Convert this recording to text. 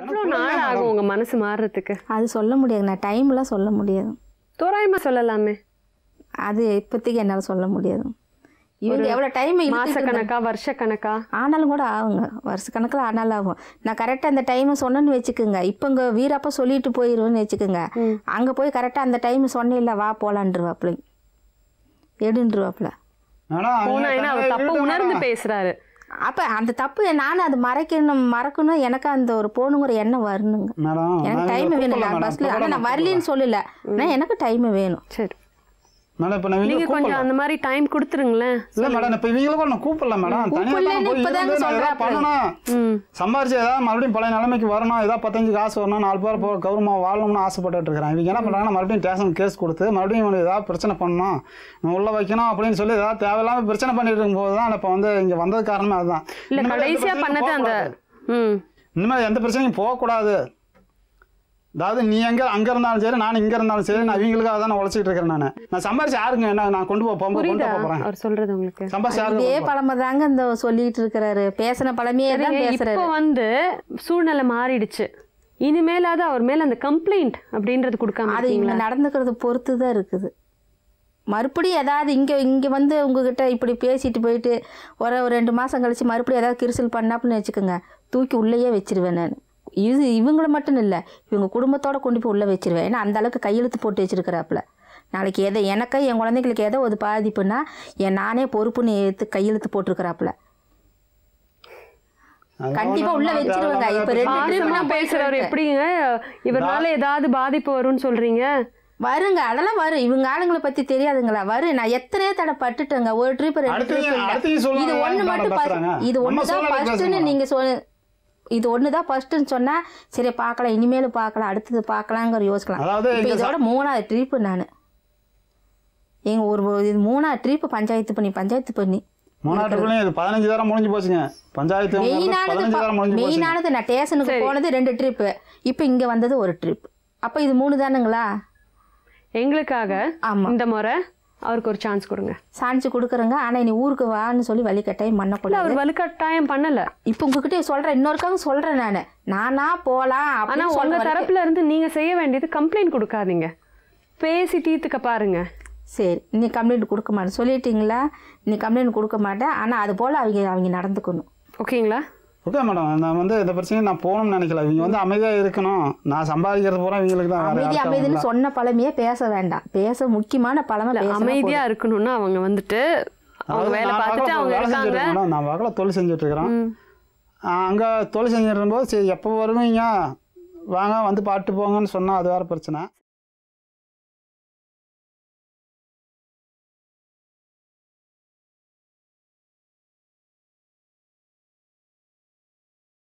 எவ்வளோ நாள் ஆகும் உங்கள் மனசு மாறுறதுக்கு அது சொல்ல முடியாது நான் டைம்லாம் சொல்ல முடியாது தோராயமா சொல்லலாமே அது இப்போதைக்கு என்னால் சொல்ல முடியாது இவங்க எவ்வளோ டைம் மாச கணக்கா வருஷ கணக்கா ஆனாலும் கூட ஆகுங்க வருஷ கணக்கில் ஆனாலும் ஆகும் நான் கரெக்டாக அந்த டைமை சொன்னேன்னு வச்சுக்கோங்க இப்போ இங்கே வீரப்பா சொல்லிட்டு போயிடுவேன்னு வச்சுக்கோங்க அங்கே போய் கரெக்டாக அந்த டைம் சொன்னில்ல வா போகலான்ருவாப்புல எடுன்றுவாப்புல தப்பு உணர்ந்து பேசுறாரு அப்போ அந்த தப்பு நானும் அது மறைக்கணும் மறக்கணும் எனக்கு அந்த ஒரு போகணுங்கிற எண்ணம் வரணுங்க எனக்கு டைம் வேணும் பஸ்ல ஆனால் நான் வரலன்னு சொல்லலை ஆனால் எனக்கு டைம் வேணும் சரி மேடம் இப்போ நான் நீங்க கொஞ்சம் அந்த மாதிரி டைம் கொடுத்துருங்களேன் இல்ல மேடம் இப்போ இவங்கள கூட நான் கூப்பிடல மேடம் தனியாக பண்ணணும் சம்பாரிச்சு ஏதாவது மறுபடியும் பழைய நிலைமைக்கு வரணும் ஏதாவது பத்தஞ்சு காசு வரணும் நாலு பேர் போக கௌரமா வாழணும்னு ஆசைப்பட்டுட்டு இருக்கிறேன் இவங்க என்ன பண்ணுறாங்கன்னா மறுபடியும் ஸ்டேஷன் கேஸ் கொடுத்து மறுபடியும் இவனுக்கு ஏதாவது பிரச்சனை பண்ணணும் இவன் உள்ள வைக்கணும் அப்படின்னு சொல்லி ஏதாவது தேவையில்லாமல் பிரச்சனை பண்ணிட்டு இருக்கும்போது தான் இப்போ வந்து இங்கே வந்தது காரணமே அதுதான் இல்லை கடைசியாக பண்ணது அந்த இனிமேல் எந்த பிரச்சனையும் போகக்கூடாது அதாவது நீ எங்க அங்க இருந்தாலும் சரி நான் இங்க இருந்தாலும் சரி நான் இவங்களுக்காக தான் உழைச்சிட்டு இருக்கேன் நான் நான் சம்பாரிச்சு யாருங்க என்ன நான் கொண்டு போக கொண்டு போறேன் அவர் சொல்றது உங்களுக்கு சம்பாரிச்சு யாரு இதே பழமை தாங்க இந்த சொல்லிட்டு இருக்கிறாரு பேசின பழமையே தான் பேசுறாரு இப்போ வந்து சூழ்நிலை மாறிடுச்சு இனிமேலாவது அவர் மேல அந்த கம்ப்ளைண்ட் அப்படின்றது கொடுக்காம அது இங்க நடந்துக்கிறது பொறுத்து தான் இருக்குது மறுபடியும் ஏதாவது இங்கே இங்கே வந்து உங்ககிட்ட இப்படி பேசிட்டு போயிட்டு ஒரு ரெண்டு மாதம் கழிச்சு மறுபடியும் ஏதாவது கிரிசல் பண்ணாப்புன்னு வச்சுக்கோங்க தூக்கி உள்ளேயே வச்சிருவேன் நான் இது இவங்களை மட்டும் இல்லை இவங்க குடும்பத்தோடு கொண்டு போய் உள்ளே வச்சுருவேன் ஏன்னா அந்தளவுக்கு கையெழுத்து போட்டு வச்சுருக்கிறாப்புல நாளைக்கு எதை எனக்கு என் குழந்தைங்களுக்கு ஏதோ ஒரு பாதிப்புன்னா என் நானே பொறுப்புன்னு எடுத்து கையெழுத்து போட்டிருக்கிறாப்புல கண்டிப்பா உள்ள வச்சிருவாங்க இப்ப ரெண்டு பேசுறவர் எப்படிங்க இவரால ஏதாவது பாதிப்பு வரும்னு சொல்றீங்க வருங்க அதெல்லாம் வரும் இவங்க ஆளுங்களை பத்தி தெரியாதுங்களா வரும் நான் எத்தனையோ தடவை பட்டுட்டேங்க ஒரு ட்ரிப் ரெண்டு ட்ரிப் இது ஒண்ணு மட்டும் இது ஒண்ணுதான் ஃபர்ஸ்ட்னு நீங்க சொல் இது ஒன்று தான் ஃபஸ்ட்டுன்னு சொன்னால் சரி பார்க்கலாம் இனிமேல் பார்க்கலாம் அடுத்தது பார்க்கலாங்கிற யோசிக்கலாம் இப்போ இதோட மூணாவது ட்ரிப்பு நான் எங்கள் ஒரு இது மூணாவது ட்ரிப்பு பஞ்சாயத்து பண்ணி பஞ்சாயத்து பண்ணி மெயினானது மெயினானது நான் ஸ்டேஷனுக்கு போனது ரெண்டு ட்ரிப்பு இப்போ இங்கே வந்தது ஒரு ட்ரிப் அப்போ இது மூணு தானுங்களா எங்களுக்காக இந்த முறை அவருக்கு ஒரு சான்ஸ் கொடுங்க சான்ஸ் கொடுக்குறங்க ஆனால் நீ ஊருக்கு வான்னு சொல்லி வழிகட்டாயம் பண்ணக்கூடாது அவர் வலுக்கட்டாயம் பண்ணலை இப்போ உங்ககிட்ட சொல்கிறேன் இன்னொருக்காக சொல்கிறேன் நான் நானா போகலாம் ஆனால் உங்கள் தரப்பில் இருந்து நீங்கள் செய்ய வேண்டியது கம்ப்ளைண்ட் கொடுக்காதீங்க பேசி தீர்த்துக்க பாருங்க சரி நீ கம்ப்ளைண்ட் கொடுக்க மாட்டேன் சொல்லிட்டீங்களா நீ கம்ப்ளைண்ட் கொடுக்க மாட்டேன் ஆனால் அது போல் அவங்க அவங்க நடந்துக்கணும் ஓகேங்களா ஓகே மேடம் நான் வந்து இந்த பிரச்சனையும் நான் போகணும்னு நினைக்கல இவங்க வந்து அமைதியாக இருக்கணும் நான் சம்பாதிக்கிறது பூரா இவங்களுக்கு தான் அமைதி அமைதின்னு சொன்ன பழமையே பேச வேண்டாம் பேச முக்கியமான பழமை அமைதியாக இருக்கணும்னா அவங்க வந்துட்டு அவங்க வேலை பார்த்துட்டு அவங்க இருக்காங்க நான் வகல தொழில் செஞ்சுட்டு அங்கே தொழில் செஞ்சிருக்கும்போது சரி எப்போ வருவீங்க வாங்க வந்து பாட்டு போங்கன்னு சொன்னால் அது வேறு பிரச்சனை